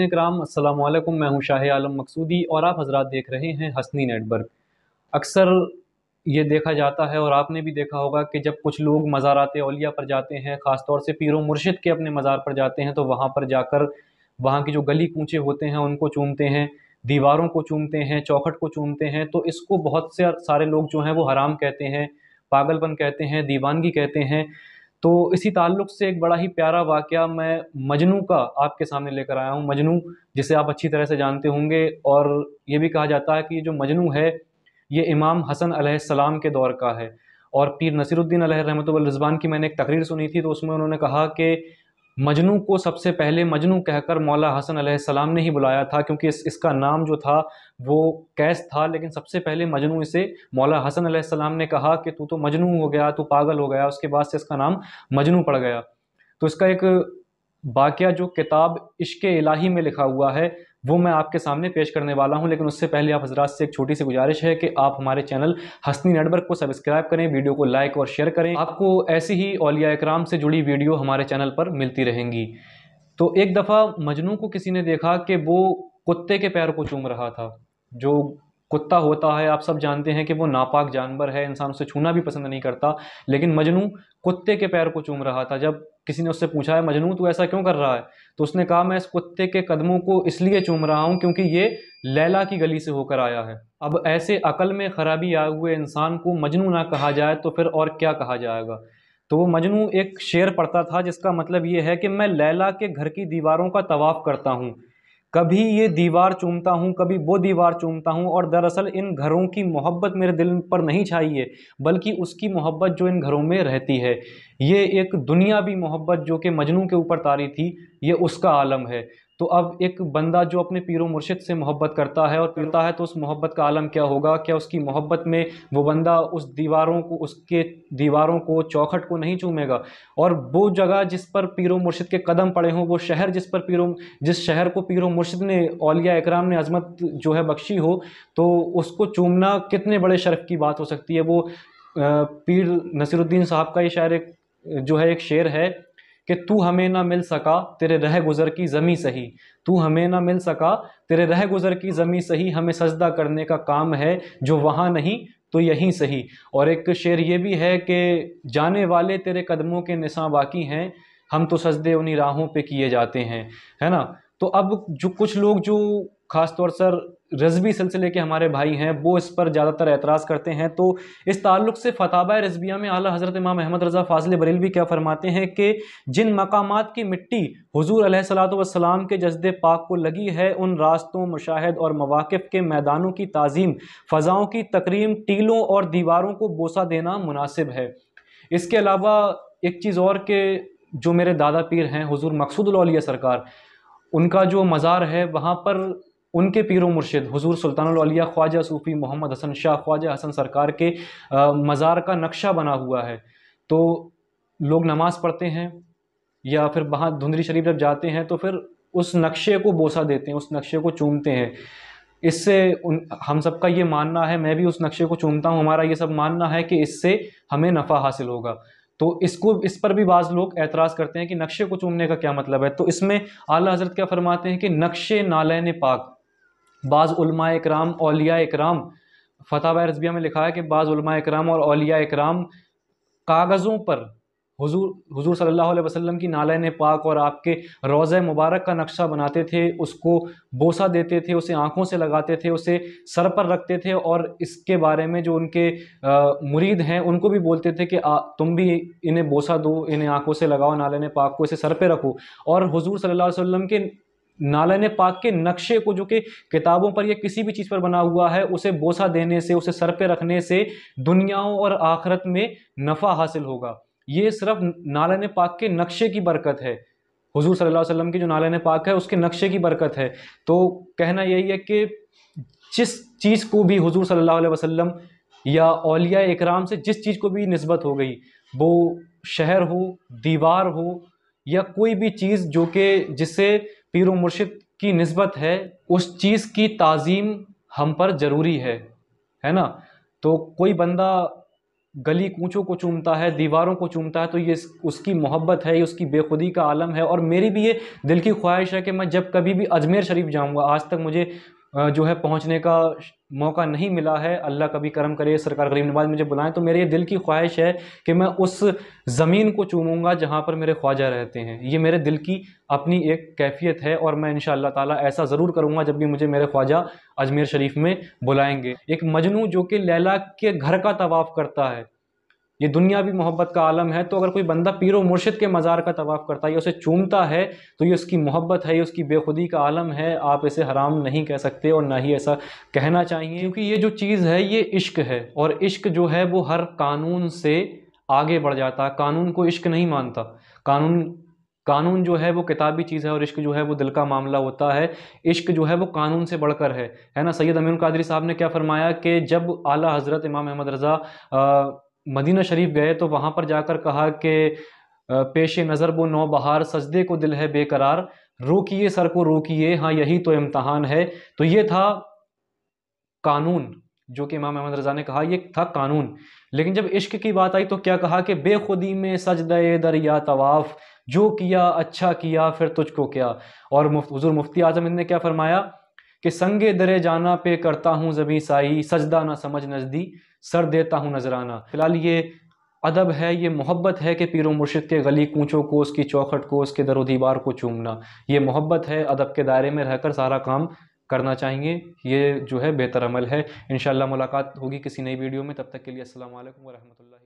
नाजरन कराम असलम मैं हूं शाह आलम मकसूदी और आप हजरात देख रहे हैं हसनी नेटवर्क अक्सर ये देखा जाता है और आपने भी देखा होगा कि जब कुछ लोग मज़ारात अलिया पर जाते हैं ख़ास तौर से पीरो मुर्शिद के अपने मज़ार पर जाते हैं तो वहाँ पर जाकर वहाँ की जो गली कूचे होते हैं उनको चूमते हैं दीवारों को चूमते हैं चौखट को चूमते हैं तो इसको बहुत से सारे लोग जो हैं वो हराम कहते हैं पागलपन कहते हैं दीवानगी कहते हैं तो इसी ताल्लुक से एक बड़ा ही प्यारा वाक़ मैं मजनू का आपके सामने लेकर आया हूँ मजनू जिसे आप अच्छी तरह से जानते होंगे और ये भी कहा जाता है कि जो मजनू है ये इमाम हसन सलाम के दौर का है और पीर नसीरुद्दीन रहमत रिजवान की मैंने एक तकरीर सुनी थी तो उसमें उन्होंने कहा कि मजनू को सबसे पहले मजनू कहकर मौला हसन सलाम ने ही बुलाया था क्योंकि इस, इसका नाम जो था वो कैस था लेकिन सबसे पहले मजनू इसे मौला हसन सलाम ने कहा कि तू तो मजनू हो गया तू पागल हो गया उसके बाद से इसका नाम मजनू पड़ गया तो इसका एक वाक़ जो किताब इश्क इलाही में लिखा हुआ है वो मैं आपके सामने पेश करने वाला हूँ लेकिन उससे पहले आप हजरात से एक छोटी सी गुजारिश है कि आप हमारे चैनल हसनी नेटवर्क को सब्सक्राइब करें वीडियो को लाइक और शेयर करें आपको ऐसी ही ओलिया इक्राम से जुड़ी वीडियो हमारे चैनल पर मिलती रहेंगी तो एक दफ़ा मजनू को किसी ने देखा कि वो कुत्ते के पैर को चूम रहा था जो कुत्ता होता है आप सब जानते हैं कि वो नापाक जानवर है इंसान उसे छूना भी पसंद नहीं करता लेकिन मजनू कुत्ते के पैर को चूम रहा था जब किसी ने उससे पूछा है मजनू तू ऐसा क्यों कर रहा है तो उसने कहा मैं इस कुत्ते के कदमों को इसलिए चूम रहा हूँ क्योंकि ये लैला की गली से होकर आया है अब ऐसे अकल में खराबी आए हुए इंसान को मजनू ना कहा जाए तो फिर और क्या कहा जाएगा तो वो मजनू एक शेर पढ़ता था जिसका मतलब ये है कि मैं लैला के घर की दीवारों का तवाफ़ करता हूँ कभी ये दीवार चूमता हूँ कभी वो दीवार चूमता हूँ और दरअसल इन घरों की मोहब्बत मेरे दिल पर नहीं छाई है बल्कि उसकी मोहब्बत जो इन घरों में रहती है ये एक दुनियावी मोहब्बत जो कि मजनू के ऊपर तारी थी ये उसका आलम है तो अब एक बंदा जो अपने पीर मुर्शिद से मोहब्बत करता है और पीता है तो उस मोहब्बत का आलम क्या होगा क्या उसकी मोहब्बत में वो बंदा उस दीवारों को उसके दीवारों को चौखट को नहीं चूमेगा और वो जगह जिस पर पीर मुर्शिद के कदम पड़े हों वो शहर जिस पर पीर जिस शहर को पीर मुर्शिद ने अलिया इकराम ने अजमत जो है बख्शी हो तो उसको चूमना कितने बड़े शर्फ की बात हो सकती है वो पीर नसीरुद्दीन साहब का ये शायर एक जो है एक शेर है कि तू हमें ना मिल सका तेरे रह गुज़र की ज़मी सही तू हमें ना मिल सका तेरे रह गुज़र की ज़मी सही हमें सजदा करने का काम है जो वहाँ नहीं तो यहीं सही और एक शेर ये भी है कि जाने वाले तेरे कदमों के निशा बाकी हैं हम तो सजदे उन्हीं राहों पे किए जाते हैं है ना तो अब जो कुछ लोग जो ख़ास तौर सर रजबी सिलसिले के हमारे भाई हैं वो इस पर ज़्यादातर एतराज़ करते हैं तो इस ताल्लुक से फताबा रजबिया में आला हज़रत इमाम अहमद रज़ा फाजिल भी क्या फरमाते हैं कि जिन मकाम की मिट्टी हजूर सलाम के जज्द पाक को लगी है उन रास्तों मुशाहद और मवाक़ के मैदानों की तज़ीम फ़ज़ाओं की तकरीम टीलों और दीवारों को बोसा देना मुनासिब है इसके अलावा एक चीज़ और के जो मेरे दादा पीर हैं हजूर मकसूद लौलिया सरकार उनका जो मज़ार है वहाँ पर उनके पीर मुर्शिद हुजूर सुल्तानौलिया ख्वाजा सूफ़ी मोहम्मद हसन शाह ख्वाजा हसन सरकार के मज़ार का नक्शा बना हुआ है तो लोग नमाज़ पढ़ते हैं या फिर वहाँ धुंधरी शरीफ जब जाते हैं तो फिर उस नक्शे को बोसा देते हैं उस नक्शे को चूमते हैं इससे उन हम सब का ये मानना है मैं भी उस नक्शे को चूमता हूँ हमारा ये सब मानना है कि इससे हमें नफ़ा हासिल होगा तो इसको इस पर भी बाज़ लोग एतराज़ करते हैं कि नक्शे को चूमने का क्या मतलब है तो इसमें आला हज़रत क्या फरमाते हैं कि नक्शे नालैन पाक बाज़ इक्राम अलिया इक्राम फ़तह बरसबिया में लिखा है कि बाज़ कराम और अलिया इक्राम कागज़ों पर हुजूर हुजूर सल्लल्लाहु अलैहि वसल्लम की नालन पाक और आपके रोज़ मुबारक का नक्शा बनाते थे उसको बोसा देते थे उसे आँखों से लगाते थे उसे सर पर रखते थे और इसके बारे में जो उनके आ, मुरीद हैं उनको भी बोलते थे कि आ, तुम भी इन्हें बोसा दो इन्हें आँखों से लगाओ ने पाक को इसे सर पर रखो और हजूर सल्ला वसम के नालन पाक के नक्शे को जो कि किताबों पर या किसी भी चीज़ पर बना हुआ है उसे बोसा देने से उसे सर पे रखने से दुनियाओं और आखरत में नफ़ा हासिल होगा ये सिर्फ नालन पाक के नक्शे की बरकत है हुजूर सल्लल्लाहु अलैहि वसल्लम की जो नालन पाक है उसके नक्शे की बरकत है तो कहना यही है कि जिस चीज़ को भी हुजूर सल्लल्लाहु अलैहि वसल्लम या अलिया इकराम से जिस चीज़ को भी नस्बत हो गई वो शहर हो दीवार हो या कोई भी चीज़ जो कि जिससे पीर मुर्शिद की नस्बत है उस चीज़ की तज़ीम हम पर ज़रूरी है है ना तो कोई बंदा गली कूचों को चूमता है दीवारों को चूमता है तो ये उसकी मोहब्बत है ये उसकी बेखुदी का आलम है और मेरी भी ये दिल की ख्वाहिश है कि मैं जब कभी भी अजमेर शरीफ जाऊंगा आज तक मुझे जो है पहुंचने का मौका नहीं मिला है अल्लाह कभी करम करे सरकार गरीब नवाज मुझे बुलाएं तो मेरे दिल की ख्वाहिश है कि मैं उस ज़मीन को चूमूंगा जहाँ पर मेरे ख्वाजा रहते हैं ये मेरे दिल की अपनी एक कैफियत है और मैं इन ताला ऐसा ज़रूर करूँगा जब भी मुझे मेरे ख्वाजा अजमेर शरीफ में बुलाएंगे एक मजनू जो कि लैला के घर का तवाफ़ करता है ये दुनिया भी मोहब्बत का आलम है तो अगर कोई बंदा पीर व मुर्शिद के मज़ार का तवाफ़ करता है या उसे चूमता है तो ये उसकी मोहब्बत है ये उसकी बेखुदी का आलम है आप इसे हराम नहीं कह सकते और ना ही ऐसा कहना चाहिए क्योंकि ये जो चीज़ है ये इश्क है और इश्क जो है वो हर कानून से आगे बढ़ जाता है कानून को इश्क नहीं मानता कानून कानून जो है वो किताबी चीज़ है और इश्क जो है वो दिल का मामला होता है इश्क जो है वो कानून से बढ़कर है है ना सैयद अमीन कादरी साहब ने क्या फरमाया कि जब आला हज़रत इमाम अहमद रज़ा मदीना शरीफ गए तो वहाँ पर जाकर कहा कि पेश नज़र वो नौ बहार सजदे को दिल है बेकरार रोकिए सर को रोकिए हाँ यही तो इम्तहान है तो ये था कानून जो कि इमाम अहमद रज़ा ने कहा ये था कानून लेकिन जब इश्क की बात आई तो क्या कहा कि बेखुदी में सजदे दरिया तवाफ़ जो किया अच्छा किया फिर तुझको क्या और मुफ्त हजूर मुफ्ती आजम ने क्या फरमाया कि संगे दरे जाना पे करता हूँ जमी साई सजदा ना समझ नजदी सर देता हूँ नजराना फिलहाल ये अदब है ये मोहब्बत है कि पीरो मुर्शिद के गली कूचों को उसकी चौखट को उसके दरो दीवार को चूमना ये मोहब्बत है अदब के दायरे में रहकर सारा काम करना चाहिए ये जो है बेहतर अमल है इन मुलाकात होगी किसी नई वीडियो में तब तक के लिए असल वरहमल